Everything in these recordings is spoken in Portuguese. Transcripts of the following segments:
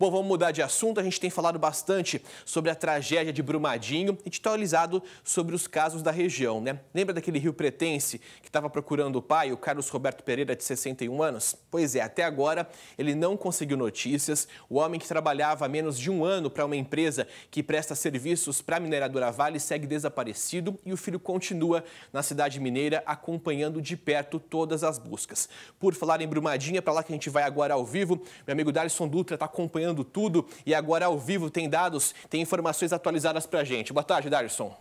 Bom, vamos mudar de assunto. A gente tem falado bastante sobre a tragédia de Brumadinho e titularizado sobre os casos da região, né? Lembra daquele rio pretense que estava procurando o pai, o Carlos Roberto Pereira, de 61 anos? Pois é, até agora ele não conseguiu notícias. O homem que trabalhava há menos de um ano para uma empresa que presta serviços para a mineradora Vale segue desaparecido e o filho continua na cidade mineira acompanhando de perto todas as buscas. Por falar em Brumadinho, é para lá que a gente vai agora ao vivo. Meu amigo Darlison Dutra está acompanhando acompanhando tudo e agora ao vivo tem dados, tem informações atualizadas para a gente. Boa tarde, Darson.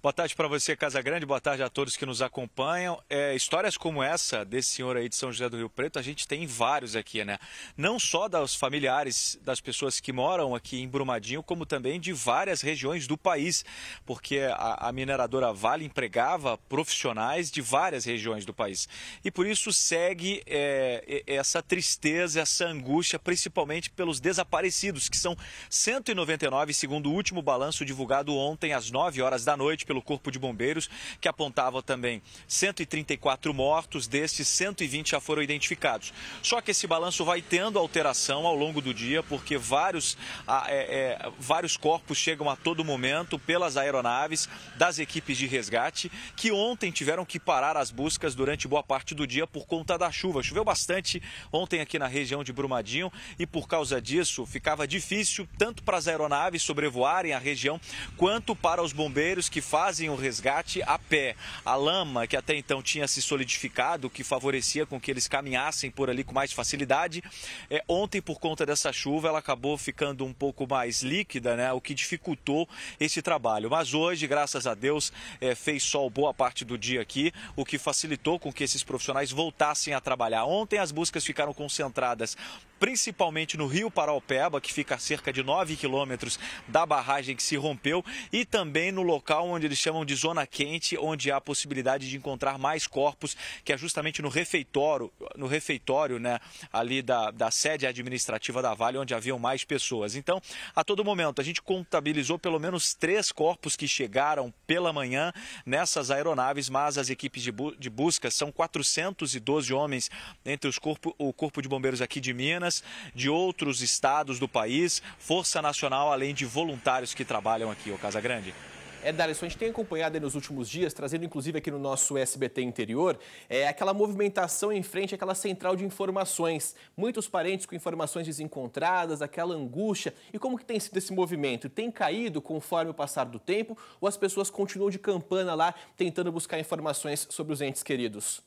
Boa tarde para você, Casa Grande. Boa tarde a todos que nos acompanham. É, histórias como essa desse senhor aí de São José do Rio Preto, a gente tem vários aqui, né? Não só dos familiares das pessoas que moram aqui em Brumadinho, como também de várias regiões do país, porque a, a mineradora Vale empregava profissionais de várias regiões do país. E por isso segue é, essa tristeza, essa angústia, principalmente pelos desaparecidos, que são 199, segundo o último balanço divulgado ontem às 9 horas da noite pelo Corpo de Bombeiros, que apontava também 134 mortos, desses 120 já foram identificados. Só que esse balanço vai tendo alteração ao longo do dia, porque vários, ah, é, é, vários corpos chegam a todo momento pelas aeronaves das equipes de resgate, que ontem tiveram que parar as buscas durante boa parte do dia por conta da chuva. Choveu bastante ontem aqui na região de Brumadinho e por causa disso ficava difícil tanto para as aeronaves sobrevoarem a região quanto para os bombeiros que fazem fazem o resgate a pé. A lama, que até então tinha se solidificado, que favorecia com que eles caminhassem por ali com mais facilidade, é, ontem, por conta dessa chuva, ela acabou ficando um pouco mais líquida, né, o que dificultou esse trabalho. Mas hoje, graças a Deus, é, fez sol boa parte do dia aqui, o que facilitou com que esses profissionais voltassem a trabalhar. Ontem as buscas ficaram concentradas principalmente no Rio Paraupeba, que fica a cerca de 9 quilômetros da barragem que se rompeu, e também no local onde eles chamam de zona quente, onde há a possibilidade de encontrar mais corpos, que é justamente no refeitório, no refeitório né, ali da, da sede administrativa da Vale, onde haviam mais pessoas. Então, a todo momento, a gente contabilizou pelo menos três corpos que chegaram pela manhã nessas aeronaves, mas as equipes de, bu de busca são 412 homens entre os corpo, o Corpo de Bombeiros aqui de Minas de outros estados do país, Força Nacional, além de voluntários que trabalham aqui, ô Casa Grande. É, Darison, a gente tem acompanhado nos últimos dias, trazendo inclusive aqui no nosso SBT interior, é, aquela movimentação em frente àquela central de informações. Muitos parentes com informações desencontradas, aquela angústia. E como que tem sido esse movimento? Tem caído conforme o passar do tempo ou as pessoas continuam de campana lá tentando buscar informações sobre os entes queridos?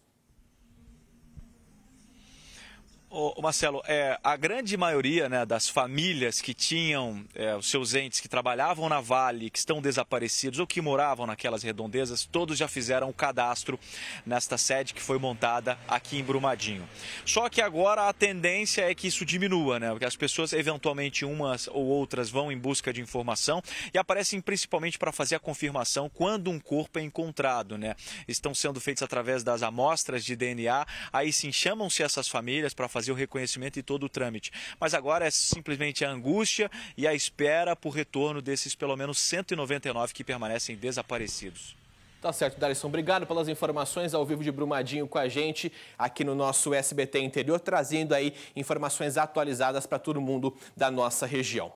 Ô, Marcelo, é, a grande maioria né, das famílias que tinham é, os seus entes que trabalhavam na Vale, que estão desaparecidos ou que moravam naquelas redondezas, todos já fizeram o cadastro nesta sede que foi montada aqui em Brumadinho. Só que agora a tendência é que isso diminua, né? Porque as pessoas, eventualmente, umas ou outras vão em busca de informação e aparecem principalmente para fazer a confirmação quando um corpo é encontrado, né? Estão sendo feitos através das amostras de DNA, aí sim chamam-se essas famílias para fazer fazer o reconhecimento e todo o trâmite. Mas agora é simplesmente a angústia e a espera por retorno desses pelo menos 199 que permanecem desaparecidos. Tá certo, Darisson. Obrigado pelas informações ao vivo de Brumadinho com a gente aqui no nosso SBT Interior, trazendo aí informações atualizadas para todo mundo da nossa região.